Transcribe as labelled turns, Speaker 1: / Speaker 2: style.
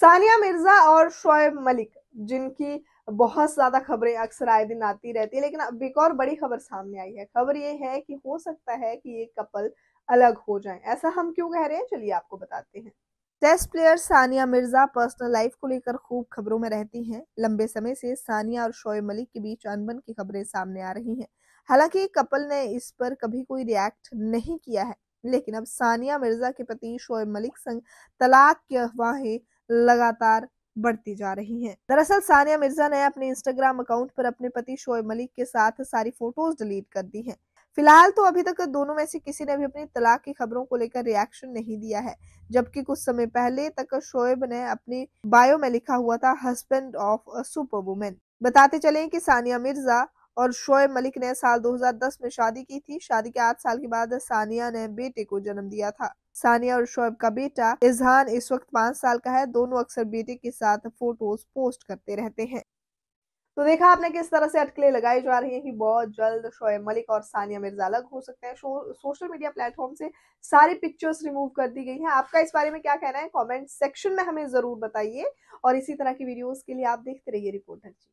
Speaker 1: सानिया मिर्जा और शोएब मलिक जिनकी बहुत ज्यादा खबरें अक्सर आए दिन आती रहती है लेकिन अब एक और बड़ी खबर सामने आई है खबर ये है कि हो सकता है कि ये कपल अलग हो जाएं ऐसा हम क्यों कह रहे हैं चलिए आपको बताते हैं test player Sania Mirza personal life को लेकर खूब खबरों में रहती हैं लंबे समय से सानिया और शोएब मलिक के बीच अनबन की खबरें सामने आ रही हैं हालांकि कपल ने इस पर कभी कोई रिएक्ट नहीं किया है लेकिन अब सानिया मिर्जा के पति शोएब मलिक संग तलाक की अफवाहें लगातार बढ़ती जा रही हैं। दरअसल सानिया मिर्जा ने अपने इंस्टाग्राम अकाउंट पर अपने पति शोएब मलिक के साथ सारी फोटोज डिलीट कर दी हैं। फिलहाल तो अभी तक दोनों में से किसी ने भी अपनी तलाक की खबरों को लेकर रिएक्शन नहीं दिया है जबकि कुछ समय पहले तक शोएब ने अपनी बायो में लिखा हुआ था हस्बैंड ऑफ सुपर वुमेन बताते चले कि सानिया मिर्जा और शोएब मलिक ने साल 2010 में शादी की थी शादी के आठ साल के बाद सानिया ने बेटे को जन्म दिया था सानिया और शोएब का बेटा इजहान इस वक्त पांच साल का है दोनों अक्सर बेटे के साथ फोटोज पोस्ट करते रहते हैं तो देखा आपने किस तरह से अटकलें लगाई जा रही हैं कि बहुत जल्द शोएब मलिक और सानिया मिर्जा अलग हो सकते हैं सोशल मीडिया प्लेटफॉर्म से सारी पिक्चर्स रिमूव कर दी गई हैं आपका इस बारे में क्या कहना है कमेंट सेक्शन में हमें ज़रूर बताइए और इसी तरह की वीडियोस के लिए आप देखते रहिए रिपोर्टर जी